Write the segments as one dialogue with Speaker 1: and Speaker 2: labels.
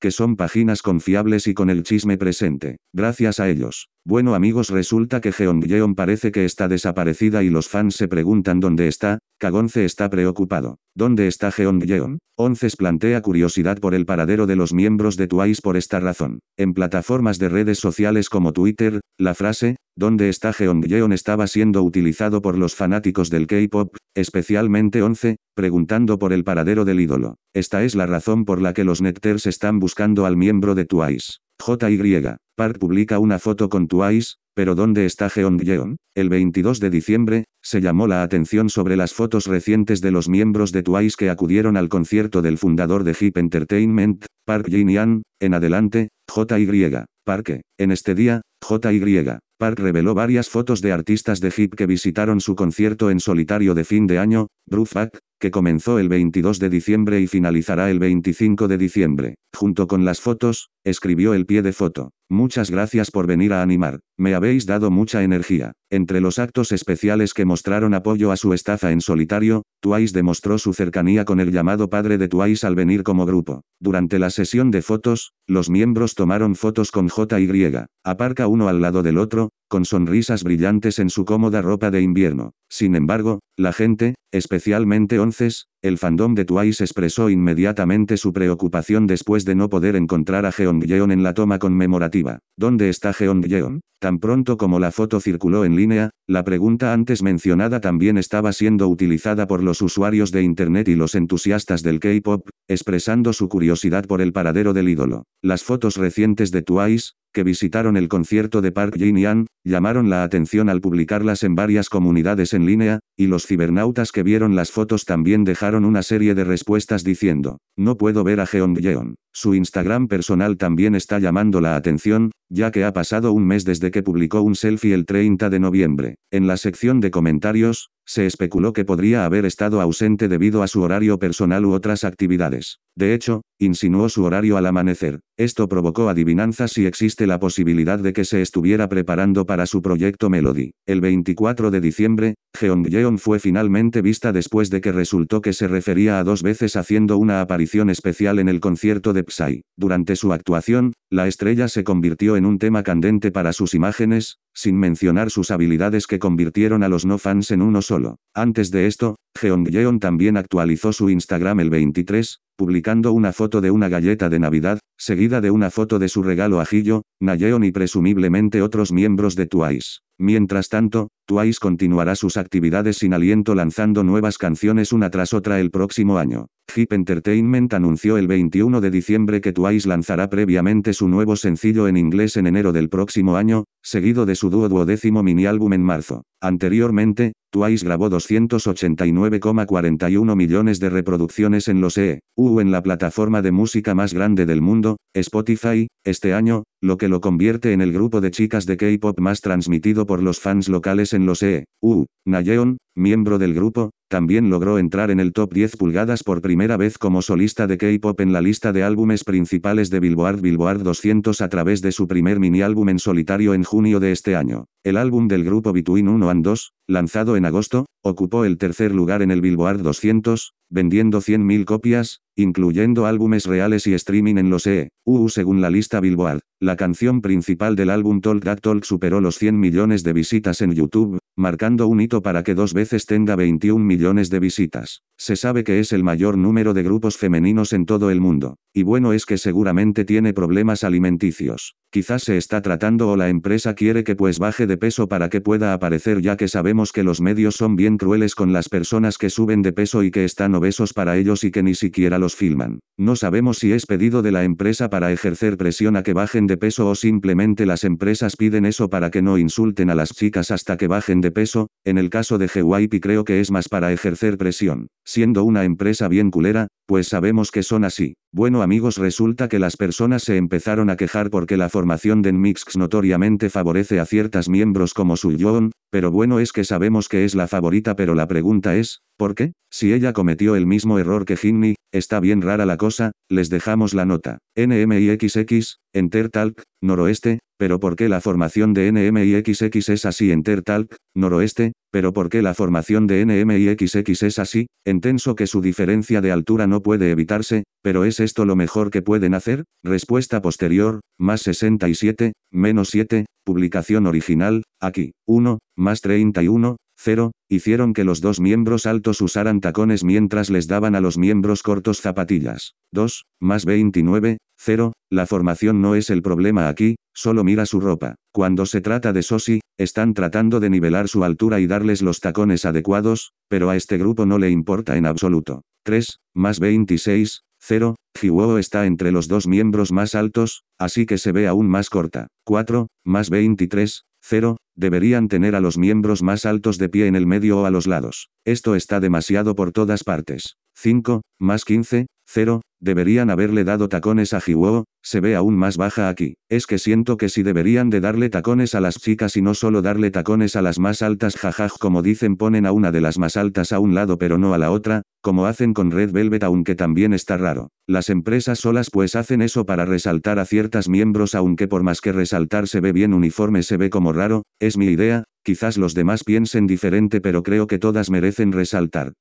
Speaker 1: que son páginas confiables y con el chisme presente. Gracias a ellos. Bueno amigos resulta que Geongyeon parece que está desaparecida y los fans se preguntan dónde está, Kagonce está preocupado. ¿Dónde está Geongyeon? Onces plantea curiosidad por el paradero de los miembros de Twice por esta razón. En plataformas de redes sociales como Twitter, la frase, ¿dónde está Geongyeon? estaba siendo utilizado por los fanáticos del K-pop, especialmente Once, preguntando por el paradero del ídolo. Esta es la razón por la que los netters están buscando buscando al miembro de Twice. JY. Park publica una foto con Twice, pero ¿dónde está Geon Yeon? El 22 de diciembre, se llamó la atención sobre las fotos recientes de los miembros de Twice que acudieron al concierto del fundador de Hip Entertainment, Park Jin-yan, en adelante, JY. Park. En este día, JY. Park reveló varias fotos de artistas de hip que visitaron su concierto en solitario de fin de año, Rufak, que comenzó el 22 de diciembre y finalizará el 25 de diciembre. Junto con las fotos, escribió el pie de foto. Muchas gracias por venir a animar, me habéis dado mucha energía. Entre los actos especiales que mostraron apoyo a su estafa en solitario, Twice demostró su cercanía con el llamado padre de Twice al venir como grupo. Durante la sesión de fotos, los miembros tomaron fotos con JY, aparca uno al lado del otro, con sonrisas brillantes en su cómoda ropa de invierno. Sin embargo, la gente, especialmente Onces, el fandom de Twice expresó inmediatamente su preocupación después de no poder encontrar a Jeongyeon en la toma conmemorativa. ¿Dónde está Jeongyeon? Tan pronto como la foto circuló en línea, la pregunta antes mencionada también estaba siendo utilizada por los usuarios de internet y los entusiastas del K-pop, expresando su curiosidad por el paradero del ídolo. Las fotos recientes de Twice, que visitaron el concierto de Park jin llamaron la atención al publicarlas en varias comunidades en línea, y los cibernautas que vieron las fotos también dejaron una serie de respuestas diciendo, no puedo ver a Jeon Yeon. Su Instagram personal también está llamando la atención, ya que ha pasado un mes desde que publicó un selfie el 30 de noviembre. En la sección de comentarios, se especuló que podría haber estado ausente debido a su horario personal u otras actividades. De hecho, insinuó su horario al amanecer. Esto provocó adivinanzas si existe la posibilidad de que se estuviera preparando para su proyecto Melody. El 24 de diciembre, Jeon fue finalmente vista después de que resultó que se refería a dos veces haciendo una aparición especial en el concierto de Psy. Durante su actuación, la estrella se convirtió en un tema candente para sus imágenes, sin mencionar sus habilidades que convirtieron a los no fans en uno solo. Antes de esto, Jeon también actualizó su Instagram el 23, publicando una foto de una galleta de Navidad, seguida de una foto de su regalo a Jillo, Nayeon y presumiblemente otros miembros de Twice. Mientras tanto, Twice continuará sus actividades sin aliento lanzando nuevas canciones una tras otra el próximo año. Hip Entertainment anunció el 21 de diciembre que Twice lanzará previamente su nuevo sencillo en inglés en enero del próximo año, seguido de su dúo duodécimo mini álbum en marzo. Anteriormente, Twice grabó 289,41 millones de reproducciones en los e U! en la plataforma de música más grande del mundo, Spotify, este año, lo que lo convierte en el grupo de chicas de K-pop más transmitido por los fans locales en en los E.U. Uh, Nayeon, miembro del grupo, también logró entrar en el top 10 pulgadas por primera vez como solista de K-pop en la lista de álbumes principales de Billboard Billboard 200 a través de su primer mini álbum en solitario en junio de este año. El álbum del grupo Between 1 and 2, lanzado en agosto, ocupó el tercer lugar en el Billboard 200, vendiendo 100.000 copias, incluyendo álbumes reales y streaming en los UU e, según la lista Billboard. La canción principal del álbum Talk That Talk superó los 100 millones de visitas en YouTube, marcando un hito para que dos veces tenga 21 millones de visitas. Se sabe que es el mayor número de grupos femeninos en todo el mundo, y bueno es que seguramente tiene problemas alimenticios. Quizás se está tratando o la empresa quiere que pues baje de peso para que pueda aparecer ya que sabemos que los medios son bien crueles con las personas que suben de peso y que están obesos para ellos y que ni siquiera los filman. No sabemos si es pedido de la empresa para ejercer presión a que bajen de peso o simplemente las empresas piden eso para que no insulten a las chicas hasta que bajen de peso, en el caso de GYP creo que es más para ejercer presión, siendo una empresa bien culera, pues sabemos que son así. Bueno amigos resulta que las personas se empezaron a quejar porque la formación de NMIXX notoriamente favorece a ciertas miembros como John, pero bueno es que sabemos que es la favorita pero la pregunta es, ¿por qué? Si ella cometió el mismo error que Jinni, está bien rara la cosa, les dejamos la nota. NMIXX, Enter Talk, Noroeste, pero ¿por qué la formación de NM y es así en Tertalk, noroeste? Pero ¿por qué la formación de NM y es así? En que su diferencia de altura no puede evitarse, pero ¿es esto lo mejor que pueden hacer? Respuesta posterior, más 67, menos 7, publicación original, aquí, 1, más 31, 0, hicieron que los dos miembros altos usaran tacones mientras les daban a los miembros cortos zapatillas. 2, más 29, 0, la formación no es el problema aquí, solo mira su ropa. Cuando se trata de Sosi, están tratando de nivelar su altura y darles los tacones adecuados, pero a este grupo no le importa en absoluto. 3, más 26, 0, Jiwoo está entre los dos miembros más altos, así que se ve aún más corta. 4, más 23, 0, deberían tener a los miembros más altos de pie en el medio o a los lados. Esto está demasiado por todas partes. 5, más 15, 0, deberían haberle dado tacones a Jiwoo, se ve aún más baja aquí, es que siento que si deberían de darle tacones a las chicas y no solo darle tacones a las más altas jajaj como dicen ponen a una de las más altas a un lado pero no a la otra, como hacen con Red Velvet aunque también está raro. Las empresas solas pues hacen eso para resaltar a ciertas miembros aunque por más que resaltar se ve bien uniforme se ve como raro, es mi idea, quizás los demás piensen diferente pero creo que todas merecen resaltar.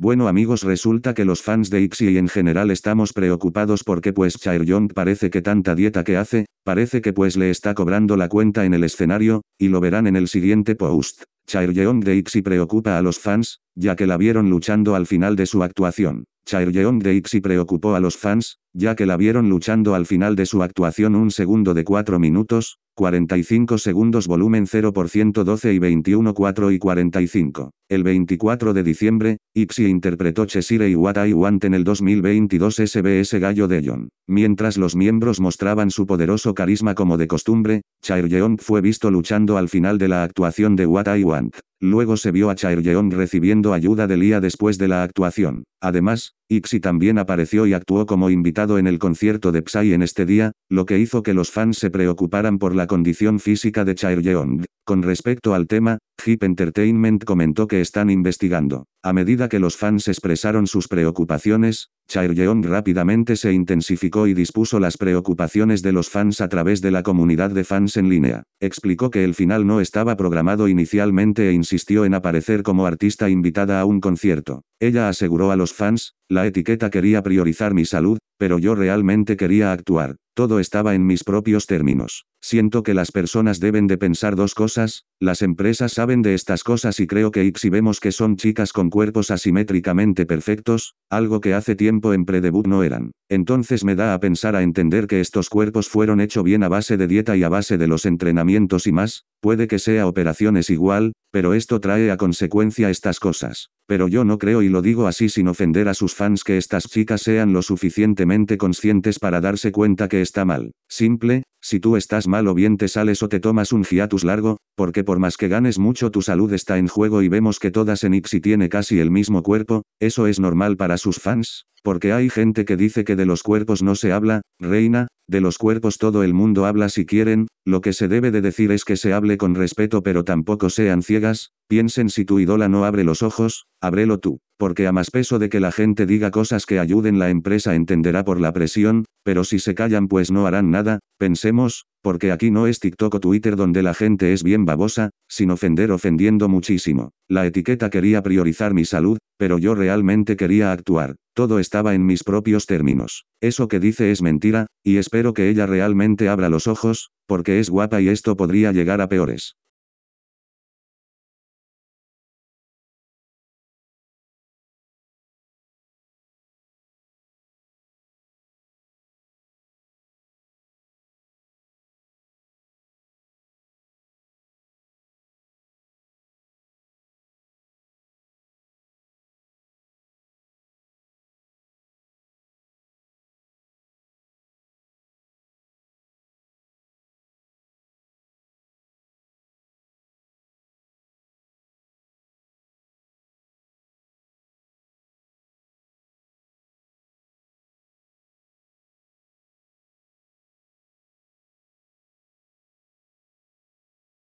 Speaker 1: Bueno amigos resulta que los fans de IXI y en general estamos preocupados porque pues Chaeryeong parece que tanta dieta que hace, parece que pues le está cobrando la cuenta en el escenario, y lo verán en el siguiente post. Chaeryeong de IXI preocupa a los fans, ya que la vieron luchando al final de su actuación. Chaeryeong de IXI preocupó a los fans, ya que la vieron luchando al final de su actuación un segundo de 4 minutos, 45 segundos volumen 0% 12 y 21 4 y 45. El 24 de diciembre, Ipsy interpretó Cheshire y What I Want en el 2022 SBS Gallo de John. Mientras los miembros mostraban su poderoso carisma como de costumbre, chaeyeon fue visto luchando al final de la actuación de What I Want. Luego se vio a chaeyeon recibiendo ayuda de Lia después de la actuación. Además, Ipsy también apareció y actuó como invitado en el concierto de Psy en este día, lo que hizo que los fans se preocuparan por la condición física de chaeyeon con respecto al tema, Hip Entertainment comentó que están investigando. A medida que los fans expresaron sus preocupaciones, Chaeryeong rápidamente se intensificó y dispuso las preocupaciones de los fans a través de la comunidad de fans en línea. Explicó que el final no estaba programado inicialmente e insistió en aparecer como artista invitada a un concierto. Ella aseguró a los fans, la etiqueta quería priorizar mi salud, pero yo realmente quería actuar. Todo estaba en mis propios términos. Siento que las personas deben de pensar dos cosas, las empresas saben de estas cosas y creo que y vemos que son chicas con cuerpos asimétricamente perfectos, algo que hace tiempo en predebut no eran. Entonces me da a pensar a entender que estos cuerpos fueron hechos bien a base de dieta y a base de los entrenamientos y más, puede que sea operaciones igual, pero esto trae a consecuencia estas cosas. Pero yo no creo y lo digo así sin ofender a sus fans que estas chicas sean lo suficientemente conscientes para darse cuenta que está mal. Simple, si tú estás mal o bien te sales o te tomas un hiatus largo, porque por más que ganes mucho tu salud está en juego y vemos que todas en Ipsy tiene casi el mismo cuerpo, eso es normal para sus fans, porque hay gente que dice que de los cuerpos no se habla, reina, de los cuerpos todo el mundo habla si quieren, lo que se debe de decir es que se hable con respeto pero tampoco sean ciegas, piensen si tu idola no abre los ojos, ábrelo tú, porque a más peso de que la gente diga cosas que ayuden la empresa entenderá por la presión, pero si se callan pues no harán nada, pensemos, porque aquí no es TikTok o Twitter donde la gente es bien babosa, sin ofender ofendiendo muchísimo. La etiqueta quería priorizar mi salud, pero yo realmente quería actuar. Todo estaba en mis propios términos. Eso que dice es mentira, y espero que ella realmente abra los ojos, porque es guapa y esto podría llegar a peores.